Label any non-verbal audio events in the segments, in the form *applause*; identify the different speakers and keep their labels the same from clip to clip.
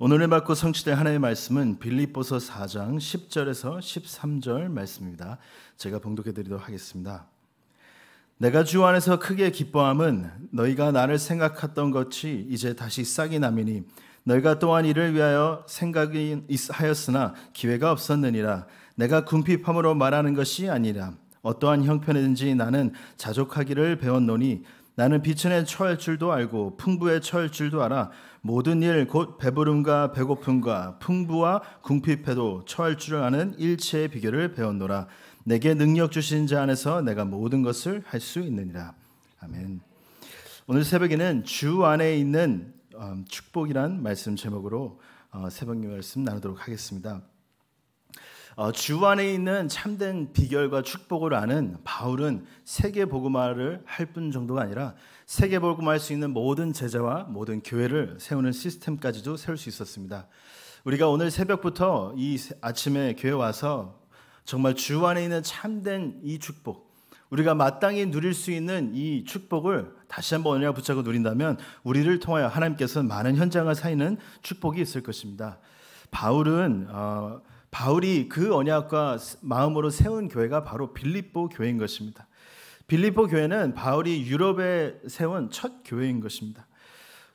Speaker 1: 오늘의 받고 성취된 하나님의 말씀은 빌립보서 4장 10절에서 13절 말씀입니다. 제가 봉독해 드리도록 하겠습니다. 내가 주 안에서 크게 기뻐함은 너희가 나를 생각했던 것이 이제 다시 싹이 남이니 너희가 또한 이를 위하여 생각이 하였으나 기회가 없었느니라 내가 궁핍함으로 말하는 것이 아니라 어떠한 형편이든지 나는 자족하기를 배웠노니 나는 비천의 처할 줄도 알고 풍부의 처할 줄도 알아 모든 일 곧 배부름과 배고픔과 풍부와 궁핍해도 처할 줄 아는 일체의 비결을 배웠노라 내게 능력 주신 자 안에서 내가 모든 것을 할 수 있느니라 아멘. 오늘 새벽에는 주 안에 있는 음, 축복이란 말씀 제목으로 어, 새벽 말씀 나누도록 하겠습니다. 어, 주 안에 있는 참된 비결과 축복을 아는 바울은 세계 복음화를 할 뿐 정도가 아니라 세계 복음화할 수 있는 모든 제자와 모든 교회를 세우는 시스템까지도 세울 수 있었습니다. 우리가 오늘 새벽부터 이 아침에 교회 와서 정말 주 안에 있는 참된 이 축복 우리가 마땅히 누릴 수 있는 이 축복을 다시 한번 언약 붙잡고 누린다면 우리를 통하여 하나님께서는 많은 현장을 사이는 축복이 있을 것입니다. 바울은 어, 바울이 그 언약과 마음으로 세운 교회가 바로 빌립보 교회인 것입니다. 빌립보 교회는 바울이 유럽에 세운 첫 교회인 것입니다.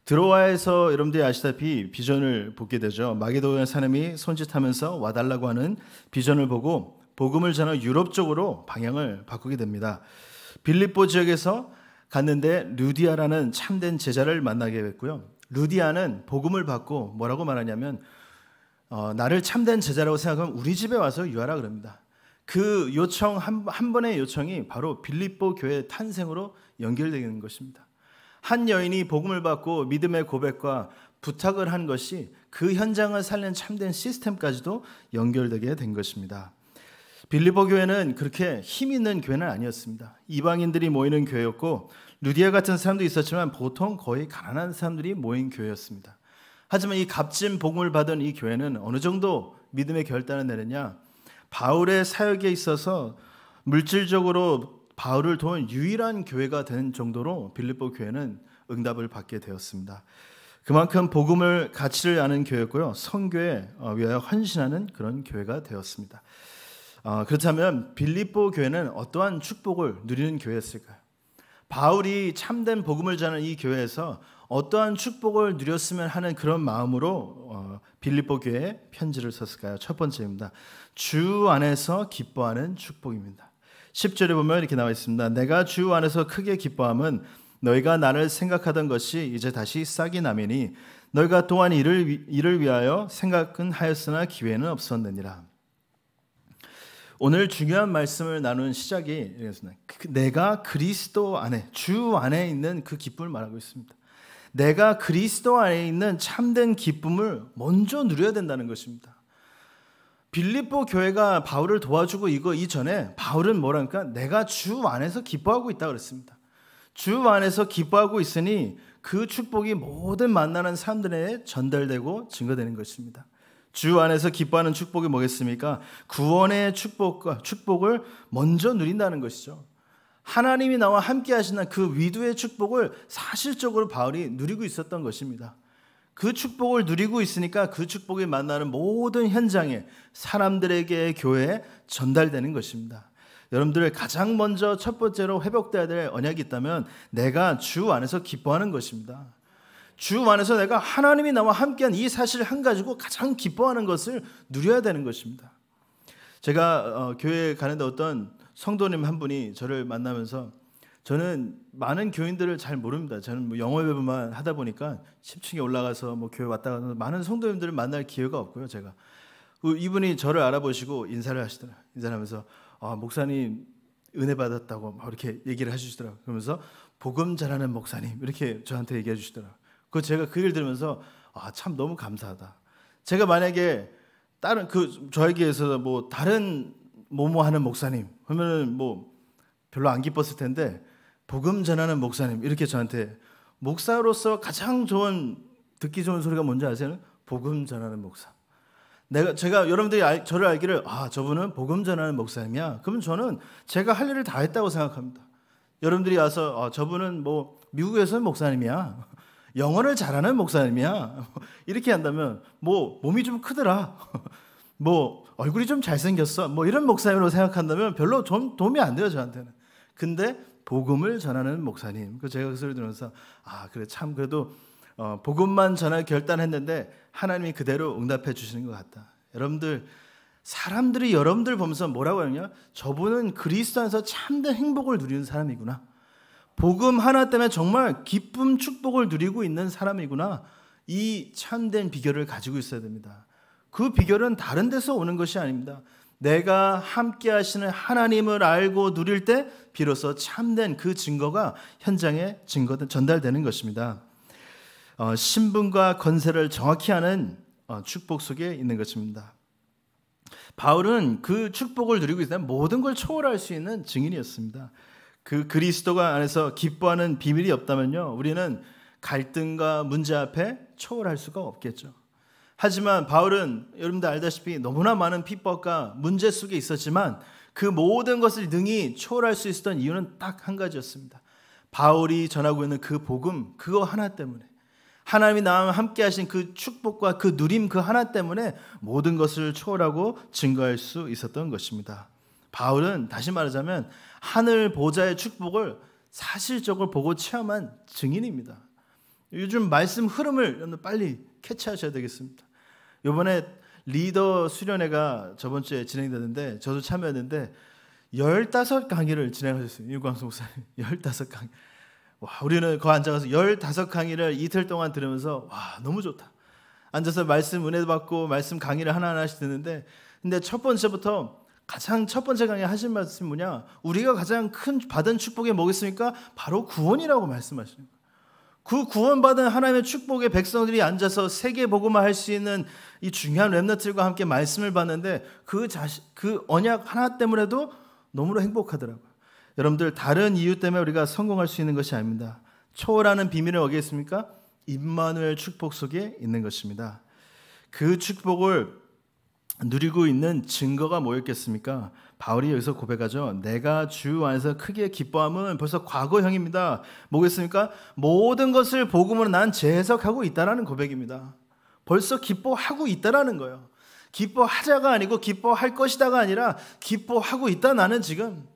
Speaker 1: 드로아에서 여러분들이 아시다시피 비전을 보게 되죠. 마게도냐 사람이 손짓하면서 와달라고 하는 비전을 보고 복음을 전하 유럽 쪽으로 방향을 바꾸게 됩니다. 빌립보 지역에서 갔는데 루디아라는 참된 제자를 만나게 됐고요. 루디아는 복음을 받고 뭐라고 말하냐면 어, 나를 참된 제자라고 생각하면 우리 집에 와서 유하라 그럽니다. 그 요청 한, 한 번의 요청이 바로 빌립보 교회 탄생으로 연결되는 것입니다. 한 여인이 복음을 받고 믿음의 고백과 부탁을 한 것이 그 현장을 살린 참된 시스템까지도 연결되게 된 것입니다. 빌리보 교회는 그렇게 힘 있는 교회는 아니었습니다. 이방인들이 모이는 교회였고 루디아 같은 사람도 있었지만 보통 거의 가난한 사람들이 모인 교회였습니다. 하지만 이 값진 복음을 받은 이 교회는 어느 정도 믿음의 결단을 내렸냐 바울의 사역에 있어서 물질적으로 바울을 도운 유일한 교회가 된 정도로 빌립보 교회는 응답을 받게 되었습니다. 그만큼 복음을 가치를 아는 교회고요. 선교에 어, 위하여 헌신하는 그런 교회가 되었습니다. 어, 그렇다면 빌립보 교회는 어떠한 축복을 누리는 교회였을까요? 바울이 참된 복음을 전하는 이 교회에서 어떠한 축복을 누렸으면 하는 그런 마음으로 어, 빌립보 교회 편지를 썼을까요? 첫 번째입니다. 주 안에서 기뻐하는 축복입니다. 10절에 보면 이렇게 나와 있습니다. 내가 주 안에서 크게 기뻐함은 너희가 나를 생각하던 것이 이제 다시 싹이 나매니 너희가 또한 이를, 이를 위하여 생각은 하였으나 기회는 없었느니라. 오늘 중요한 말씀을 나눈 시작이 그, 내가 그리스도 안에 주 안에 있는 그 기쁨을 말하고 있습니다. 내가 그리스도 안에 있는 참된 기쁨을 먼저 누려야 된다는 것입니다. 빌립보 교회가 바울을 도와주고 이거 이전에 바울은 뭐라까 내가 주 안에서 기뻐하고 있다 그랬습니다. 주 안에서 기뻐하고 있으니 그 축복이 모든 만나는 사람들에 전달되고 증거되는 것입니다. 주 안에서 기뻐하는 축복이 뭐겠습니까? 구원의 축복과 축복을 먼저 누린다는 것이죠. 하나님이 나와 함께 하시는 그 위도의 축복을 사실적으로 바울이 누리고 있었던 것입니다. 그 축복을 누리고 있으니까 그 축복이 만나는 모든 현장에 사람들에게 교회에 전달되는 것입니다. 여러분들 가장 먼저 첫 번째로 회복돼야 될 언약이 있다면 내가 주 안에서 기뻐하는 것입니다. 주 안에서 내가 하나님이 나와 함께한 이 사실 한 가지고 가장 기뻐하는 것을 누려야 되는 것입니다. 제가 어, 교회에 가는데 어떤 성도님 한 분이 저를 만나면서 저는 많은 교인들을 잘 모릅니다. 저는 뭐 영어 외부만 하다 보니까 10층에 올라가서 뭐 교회 왔다 가서 많은 성도님들을 만날 기회가 없고요. 제가 그 이분이 저를 알아보시고 인사를 하시더라. 인사하면서 아, 목사님 은혜 받았다고 이렇게 얘기를 해주시더라고. 그러면서 복음 잘하는 목사님 이렇게 저한테 얘기해 주시더라고. 그 제가 그일 들으면서 아참 너무 감사하다. 제가 만약에 다른 그 저에게 있어서 뭐 다른 뭐뭐 하는 목사님 그러면 뭐 별로 안 기뻤을 텐데 복음 전하는 목사님 이렇게 저한테 목사로서 가장 좋은 듣기 좋은 소리가 뭔지 아세요? 복음 전하는 목사. 내가 제가 여러분들이 알, 저를 알기를 아 저분은 복음 전하는 목사님이야. 그러면 저는 제가 할 일을 다 했다고 생각합니다. 여러분들이 와서 아, 저분은 뭐 미국에서는 목사님이야. 영어를 잘하는 목사님이야. *laughs* 이렇게 한다면 뭐 몸이 좀 크더라. 뭐 얼굴이 좀 잘생겼어 뭐 이런 목사님으로 생각한다면 별로 좀 도움이 안 돼요 저한테는 근데 복음을 전하는 목사님 그 제가 그 소리 들으면서 아 그래 참 그래도 어, 복음만 전할 결단했는데 하나님이 그대로 응답해 주시는 것 같다 여러분들 사람들이 여러분들 보면서 뭐라고 하느냐 저분은 그리스도 에서 참된 행복을 누리는 사람이구나 복음 하나 때문에 정말 기쁨 축복을 누리고 있는 사람이구나 이 참된 비결을 가지고 있어야 됩니다 그 비결은 다른 데서 오는 것이 아닙니다. 내가 함께 하시는 하나님을 알고 누릴 때 비로소 참된 그 증거가 현장에 증거 전달되는 것입니다. 어, 신분과 건세를 정확히 하는 어, 축복 속에 있는 것입니다. 바울은 그 축복을 누리고 있을 모든 걸 초월할 수 있는 증인이었습니다. 그 그리스도가 안에서 기뻐하는 비밀이 없다면요. 우리는 갈등과 문제 앞에 초월할 수가 없겠죠. 하지만 바울은 여러분들 알다시피 너무나 많은 핍박과 문제 속에 있었지만 그 모든 것을 능히 초월할 수 있었던 이유는 딱 한 가지였습니다. 바울이 전하고 있는 그 복음 그거 하나 때문에 하나님이 나와 함께 하신 그 축복과 그 누림 그 하나 때문에 모든 것을 초월하고 증거할 수 있었던 것입니다. 바울은 다시 말하자면 하늘 보좌의 축복을 사실적으로 보고 체험한 증인입니다. 요즘 말씀 흐름을 여러분 빨리 캐치하셔야 되겠습니다. 요번에 리더 수련회가 저번 주에 진행되는데 저도 참여했는데 15 강의를 진행하셨어요. 유광수 목사님. 15 *laughs* 강의. 와, 우리는 거 앉아가서 15 강의를 이틀 동안 들으면서 와, 너무 좋다. 앉아서 말씀 은혜 받고 말씀 강의를 하나하나씩 듣는데 근데 첫 번째부터 가장 첫 번째 강의 하신 말씀 뭐냐? 우리가 가장 큰 받은 축복이 뭐겠습니까? 바로 구원이라고 말씀하시는 거예요. 그 구원받은 하나님의 축복의 백성들이 앉아서 세계 복음화 할수 있는 이 중요한 렘너들과 함께 말씀을 받는데 그 자식 그 언약 하나 때문에도 너무나 행복하더라고요. 여러분들 다른 이유 때문에 우리가 성공할 수 있는 것이 아닙니다. 초월하는 비밀을 어디에 습니까 임마누엘 축복 속에 있는 것입니다. 그 축복을 누리고 있는 증거가 뭐였겠습니까? 바울이 여기서 고백하죠. 내가 주 안에서 크게 기뻐함은 벌써 과거형입니다. 뭐겠습니까? 모든 것을 복음으로 난 재해석하고 있다라는 고백입니다. 벌써 기뻐하고 있다라는 거예요. 기뻐하자가 아니고 기뻐할 것이다가 아니라 기뻐하고 있다 나는 지금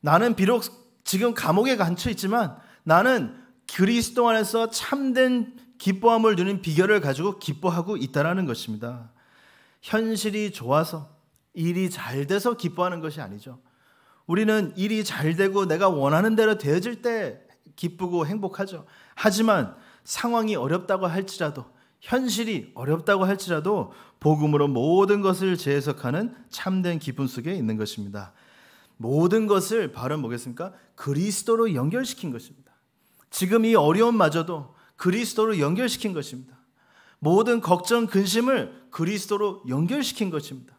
Speaker 1: 나는 비록 지금 감옥에 갇혀 있지만 나는 그리스도 안에서 참된 기뻐함을 누린 비결을 가지고 기뻐하고 있다라는 것입니다. 현실이 좋아서 일이 잘 돼서 기뻐하는 것이 아니죠. 우리는 일이 잘 되고 내가 원하는 대로 되어질 때 기쁘고 행복하죠. 하지만 상황이 어렵다고 할지라도 현실이 어렵다고 할지라도 복음으로 모든 것을 재해석하는 참된 기쁨 속에 있는 것입니다. 모든 것을 바로 뭐겠습니까? 그리스도로 연결시킨 것입니다. 지금 이 어려움마저도 그리스도로 연결시킨 것입니다. 모든 걱정, 근심을 그리스도로 연결시킨 것입니다.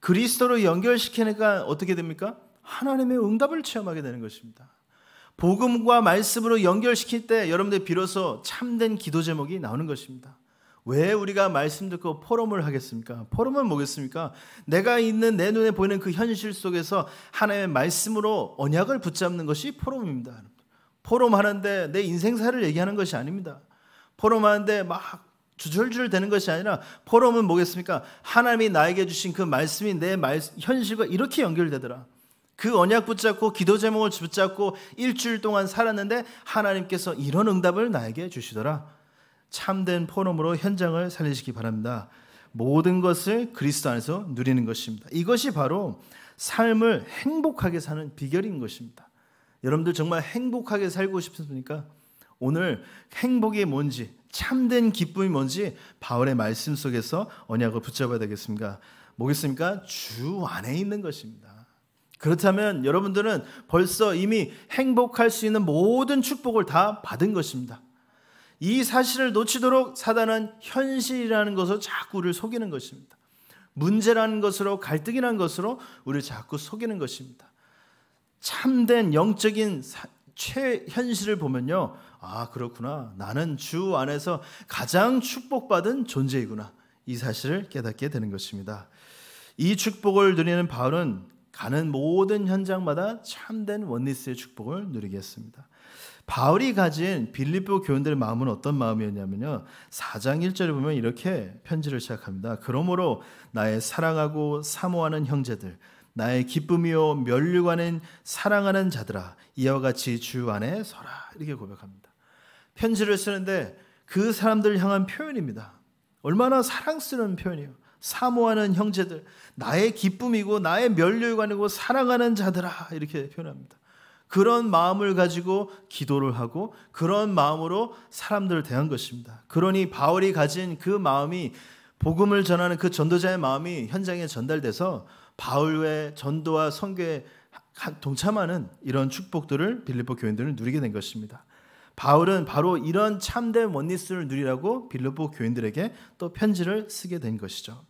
Speaker 1: 그리스도로 연결시키니까 어떻게 됩니까? 하나님의 응답을 체험하게 되는 것입니다. 복음과 말씀으로 연결시킬 때 여러분들 비로소 참된 기도 제목이 나오는 것입니다. 왜 우리가 말씀 듣고 포럼을 하겠습니까? 포럼은 뭐겠습니까? 내가 있는 내 눈에 보이는 그 현실 속에서 하나님의 말씀으로 언약을 붙잡는 것이 포럼입니다. 포럼하는데 내 인생사를 얘기하는 것이 아닙니다. 포럼하는데 막 주절주절 되는 것이 아니라 포럼은 뭐겠습니까? 하나님이 나에게 주신 그 말씀이 내 말, 현실과 이렇게 연결되더라. 그 언약 붙잡고 기도 제목을 붙잡고 일주일 동안 살았는데 하나님께서 이런 응답을 나에게 주시더라. 참된 포럼으로 현장을 살리시기 바랍니다. 모든 것을 그리스도 안에서 누리는 것입니다. 이것이 바로 삶을 행복하게 사는 비결인 것입니다. 여러분들 정말 행복하게 살고 싶습니까? 오늘 행복이 뭔지 참된 기쁨이 뭔지 바울의 말씀 속에서 언약을 붙잡아야 되겠습니다. 뭐겠습니까? 주 안에 있는 것입니다. 그렇다면 여러분들은 벌써 이미 행복할 수 있는 모든 축복을 다 받은 것입니다. 이 사실을 놓치도록 사단은 현실이라는 것을 자꾸 를 속이는 것입니다. 문제라는 것으로 갈등이라는 것으로 우리를 자꾸 속이는 것입니다. 참된 영적인 최현실을 보면요. 아, 그렇구나. 나는 주 안에서 가장 축복받은 존재이구나. 이 사실을 깨닫게 되는 것입니다. 이 축복을 누리는 바울은 가는 모든 현장마다 참된 원리스의 축복을 누리겠습니다. 바울이 가진 빌립보 교인들의 마음은 어떤 마음이었냐면요. 4장 1절에 보면 이렇게 편지를 시작합니다. 그러므로 나의 사랑하고 사모하는 형제들, 나의 기쁨이요 멸류관인 사랑하는 자들아 이와 같이 주 안에 서라 이렇게 고백합니다. 편지를 쓰는데 그 사람들 향한 표현입니다. 얼마나 사랑스러운 표현이에요. 사모하는 형제들, 나의 기쁨이고 나의 멸류관이고 사랑하는 자들아 이렇게 표현합니다. 그런 마음을 가지고 기도를 하고 그런 마음으로 사람들을 대한 것입니다. 그러니 바울이 가진 그 마음이 복음을 전하는 그 전도자의 마음이 현장에 전달돼서 바울의 전도와 선교에 동참하는 이런 축복들을 빌립보 교인들은 누리게 된 것입니다. 바울은 바로 이런 참된 원리스를 누리라고 빌립보 교인들에게 또 편지를 쓰게 된 것이죠.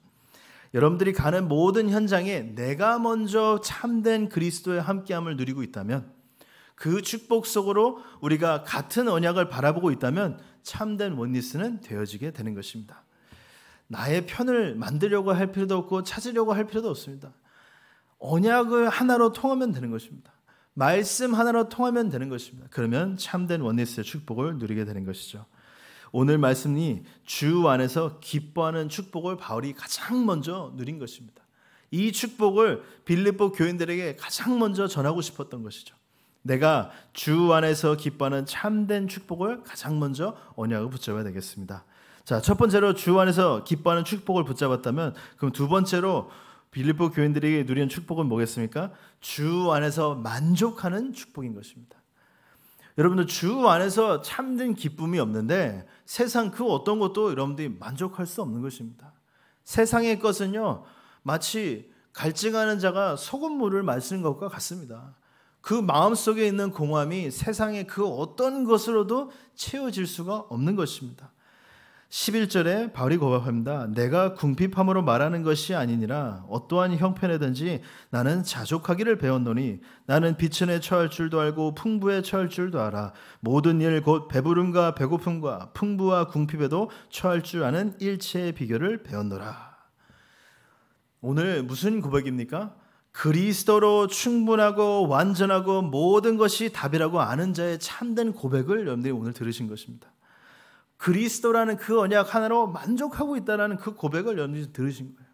Speaker 1: 여러분들이 가는 모든 현장에 내가 먼저 참된 그리스도의 함께함을 누리고 있다면 그 축복 속으로 우리가 같은 언약을 바라보고 있다면 참된 원리스는 되어지게 되는 것입니다. 나의 편을 만들려고 할 필요도 없고 찾으려고 할 필요도 없습니다. 언약을 하나로 통하면 되는 것입니다. 말씀 하나로 통하면 되는 것입니다. 그러면 참된 원리스의 축복을 누리게 되는 것이죠. 오늘 말씀이 주 안에서 기뻐하는 축복을 바울이 가장 먼저 누린 것입니다. 이 축복을 빌립보 교인들에게 가장 먼저 전하고 싶었던 것이죠. 내가 주 안에서 기뻐하는 참된 축복을 가장 먼저 언약을 붙잡아야 되겠습니다. 자, 첫 번째로 주 안에서 기뻐하는 축복을 붙잡았다면 그럼 두 번째로 빌립보 교인들에게 누리는 축복은 뭐겠습니까? 주 안에서 만족하는 축복인 것입니다. 여러분들 주 안에서 참된 기쁨이 없는데 세상 그 어떤 것도 여러분들이 만족할 수 없는 것입니다. 세상의 것은요 마치 갈증하는 자가 소금물을 마시는 것과 같습니다. 그 마음속에 있는 공함이 세상의 그 어떤 것으로도 채워질 수가 없는 것입니다. 11절에 바울이 고백합니다. 내가 궁핍함으로 말하는 것이 아니니라 어떠한 형편에든지 나는 자족하기를 배웠노니 나는 비천에 처할 줄도 알고 풍부에 처할 줄도 알아 모든 일 곧 배부름과 배고픔과 풍부와 궁핍에도 처할 줄 아는 일체의 비결을 배웠노라. 오늘 무슨 고백입니까? 그리스도로 충분하고 완전하고 모든 것이 답이라고 아는 자의 참된 고백을 여러분들이 오늘 들으신 것입니다. 그리스도라는 그 언약 하나로 만족하고 있다는그 고백을 연주 들으신 거예요.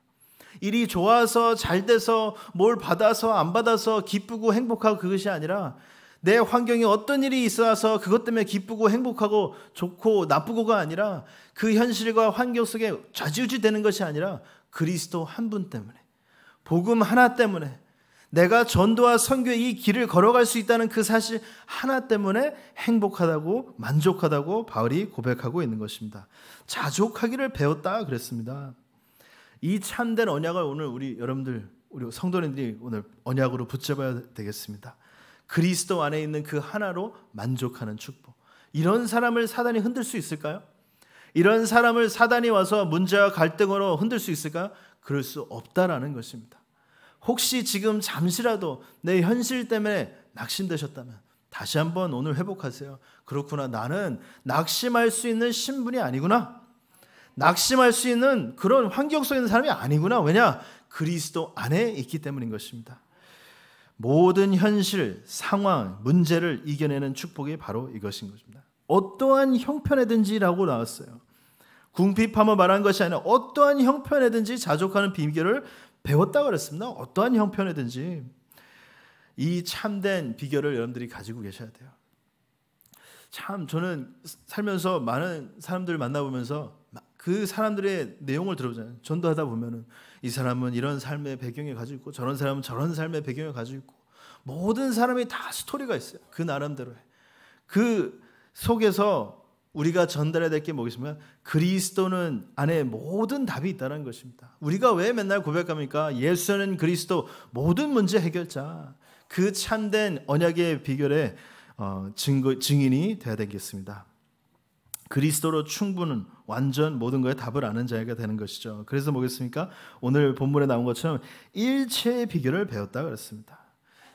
Speaker 1: 일이 좋아서 잘 돼서 뭘 받아서 안 받아서 기쁘고 행복하고 그것이 아니라 내 환경에 어떤 일이 있어서 그것 때문에 기쁘고 행복하고 좋고 나쁘고가 아니라 그 현실과 환경 속에 좌지우지 되는 것이 아니라 그리스도 한 분 때문에 복음 하나 때문에 내가 전도와 선교의 이 길을 걸어갈 수 있다는 그 사실 하나 때문에 행복하다고 만족하다고 바울이 고백하고 있는 것입니다. 자족하기를 배웠다 그랬습니다. 이 참된 언약을 오늘 우리 여러분들 우리 성도님들이 오늘 언약으로 붙잡아야 되겠습니다. 그리스도 안에 있는 그 하나로 만족하는 축복. 이런 사람을 사단이 흔들 수 있을까요? 이런 사람을 사단이 와서 문제와 갈등으로 흔들 수 있을까요? 그럴 수 없다라는 것입니다. 혹시 지금 잠시라도 내 현실 때문에 낙심되셨다면 다시 한번 오늘 회복하세요. 그렇구나. 나는 낙심할 수 있는 신분이 아니구나. 낙심할 수 있는 그런 환경 속에 있는 사람이 아니구나. 왜냐? 그리스도 안에 있기 때문인 것입니다. 모든 현실, 상황, 문제를 이겨내는 축복이 바로 이것인 것입니다. 어떠한 형편에든지라고 나왔어요. 궁핍함을 말한 것이 아니라 어떠한 형편에든지 자족하는 비결을 배웠다 그랬습니다. 어떠한 형편이든지 이 참된 비결을 여러분들이 가지고 계셔야 돼요. 참 저는 살면서 많은 사람들 만나보면서 그 사람들의 내용을 들어보잖아요. 전도하다 보면은 이 사람은 이런 삶의 배경을 가지고 있고 저런 사람은 저런 삶의 배경을 가지고 있고 모든 사람이 다 스토리가 있어요. 그나름대로그 속에서 우리가 전달해야 될 게 뭐겠습니까? 그리스도는 안에 모든 답이 있다는 것입니다. 우리가 왜 맨날 고백합니까? 예수는 그리스도 모든 문제 해결자. 그 참된 언약의 비결에 어, 증거, 증인이 되어야 되겠습니다. 그리스도로 충분은 완전 모든 거에 답을 아는 자가 되는 것이죠. 그래서 뭐겠습니까? 오늘 본문에 나온 것처럼 일체의 비결을 배웠다 그랬습니다.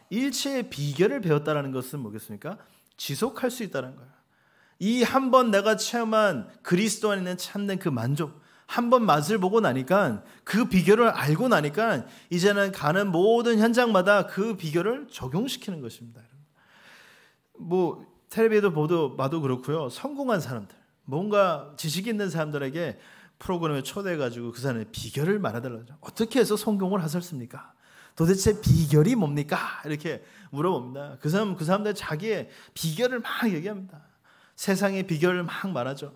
Speaker 1: 일체의 비결을 배웠다라는 것은 뭐겠습니까? 지속할 수 있다는 거예요. 이한번 내가 체험한 그리스도 안에는 참된 그 만족, 한 번 맛을 보고 나니까 그 비결을 알고 나니까 이제는 가는 모든 현장마다 그 비결을 적용시키는 것입니다. 뭐 텔레비도 보도 봐도 그렇고요. 성공한 사람들, 뭔가 지식 있는 사람들에게 프로그램에 초대해가지고 그 사람의 비결을 말해달라죠. 어떻게 해서 성공을 하셨습니까? 도대체 비결이 뭡니까? 이렇게 물어봅니다. 그 사람, 그 사람들 자기의 비결을 막 얘기합니다. 세상의 비결을 막 말하죠.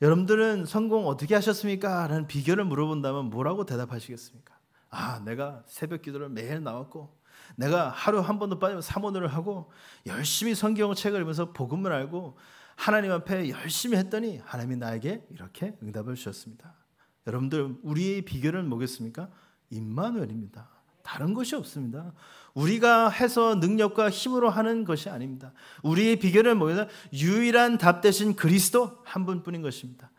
Speaker 1: 여러분들은 성공 어떻게 하셨습니까? 라는 비결을 물어본다면 뭐라고 대답하시겠습니까? 아, 내가 새벽 기도를 매일 나왔고, 내가 하루 한 번도 빠지면 사모노를 하고, 열심히 성경책을 읽면서 복음을 알고, 하나님 앞에 열심히 했더니 하나님이 나에게 이렇게 응답을 주셨습니다. 여러분들, 우리의 비결은 뭐겠습니까? 임마누엘입니다. 다른 것이 없습니다. 우리가 해서 능력과 힘으로 하는 것이 아닙니다. 우리의 비결은 뭐냐? 유일한 답 대신 그리스도 한 분뿐인 것입니다.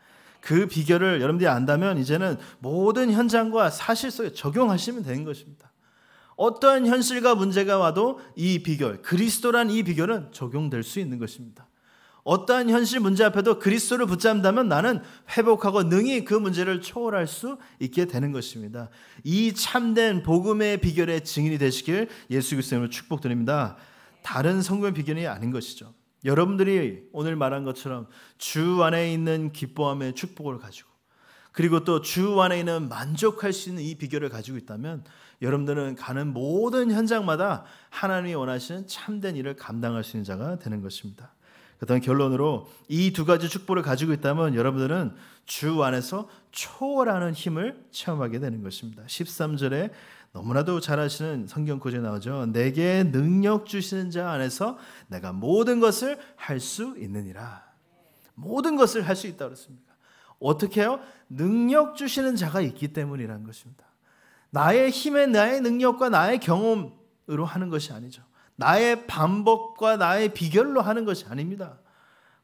Speaker 1: 그 비결을 여러분들이 안다면 이제는 모든 현장과 사실 속에 적용하시면 되는 것입니다. 어떠한 현실과 문제가 와도 이 비결, 그리스도란 이 비결은 적용될 수 있는 것입니다. 어떠한 현실 문제 앞에도 그리스도를 붙잡는다면 나는 회복하고 능히 그 문제를 초월할 수 있게 되는 것입니다. 이 참된 복음의 비결의 증인이 되시길 예수 그리스도님을 축복드립니다. 다른 성경 비결이 아닌 것이죠. 여러분들이 오늘 말한 것처럼 주 안에 있는 기뻐함의 축복을 가지고 그리고 또 주 안에 있는 만족할 수 있는 이 비결을 가지고 있다면 여러분들은 가는 모든 현장마다 하나님이 원하시는 참된 일을 감당할 수 있는 자가 되는 것입니다. 그다음 결론으로 이 두 가지 축복을 가지고 있다면 여러분들은 주 안에서 초월하는 힘을 체험하게 되는 것입니다. 13절에 너무나도 잘 아시는 성경 구절 나오죠. 내게 능력 주시는 자 안에서 내가 모든 것을 할 수 있느니라. 모든 것을 할 수 있다 그랬습니까? 어떻게 해요? 능력 주시는 자가 있기 때문이라는 것입니다. 나의 힘에 나의 능력과 나의 경험으로 하는 것이 아니죠. 나의 반복과 나의 비결로 하는 것이 아닙니다.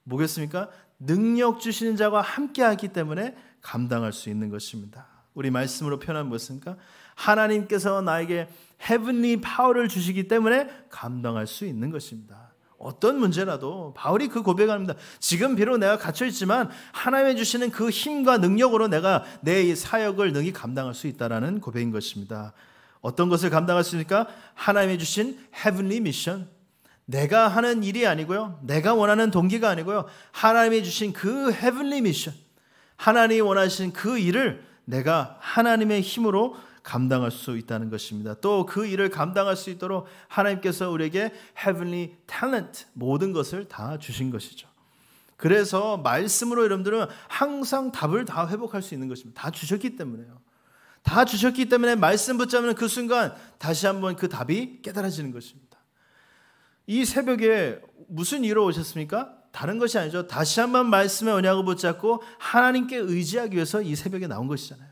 Speaker 1: 뭐겠습니까? 능력 주시는 자와 함께 하기 때문에 감당할 수 있는 것입니다. 우리 말씀으로 표현한 무엇입니까? 하나님께서 나에게 헤븐리 파워를 주시기 때문에 감당할 수 있는 것입니다. 어떤 문제라도 바울이 그 고백합니다. 지금 비록 내가 갇혀 있지만 하나님의 주시는 그 힘과 능력으로 내가 내 사역을 능히 감당할 수 있다라는 고백인 것입니다. 어떤 것을 감당할 수있습니까 하나님이 주신 헤븐리 미션 내가 하는 일이 아니고요. 내가 원하는 동기가 아니고요. 하나님이 주신 그 헤븐리 미션 하나님이 원하신 그 일을 내가 하나님의 힘으로 감당할 수 있다는 것입니다. 또 그 일을 감당할 수 있도록 하나님께서 우리에게 heavenly talent 모든 것을 다 주신 것이죠. 그래서 말씀으로 여러분들은 항상 답을 다 회복할 수 있는 것입니다. 다 주셨기 때문에요. 다 주셨기 때문에 말씀 붙잡는 그 순간 다시 한번 그 답이 깨달아지는 것입니다. 이 새벽에 무슨 이로 오셨습니까? 다른 것이 아니죠. 다시 한번 말씀의 언약을 붙잡고 하나님께 의지하기 위해서 이 새벽에 나온 것이잖아요.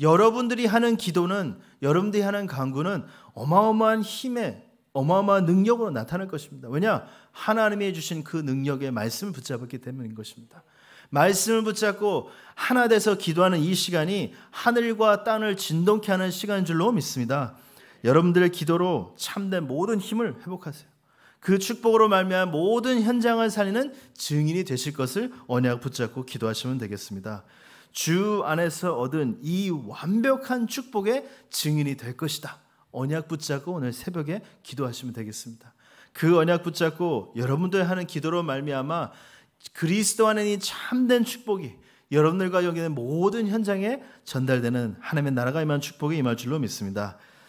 Speaker 1: 여러분들이 하는 기도는 여러분들이 하는 강구는 어마어마한 힘에 어마어마한 능력으로 나타날 것입니다. 왜냐? 하나님이 주신 그 능력의 말씀을 붙잡았기 때문인 것입니다. 말씀을 붙잡고 하나 돼서 기도하는 이 시간이 하늘과 땅을 진동케 하는 시간인 줄로 믿습니다. 여러분들의 기도로 참된 모든 힘을 회복하세요. 그 축복으로 말미암아 모든 현장을 살리는 증인이 되실 것을 언약 붙잡고 기도하시면 되겠습니다. 주 안에서 얻은 이 완벽한 축복의 증인이 될 것이다. 언약 붙잡고 오늘 새벽에 기도하시면 되겠습니다. 그 언약 붙잡고 여러분들 하는 기도로 말미암아 그리스도 안에 있는 참된 축복이 여러분들과 여기는 모든 현장에 전달되는 하나님의 나라가 임한 축복이 임할 줄로 믿습니다.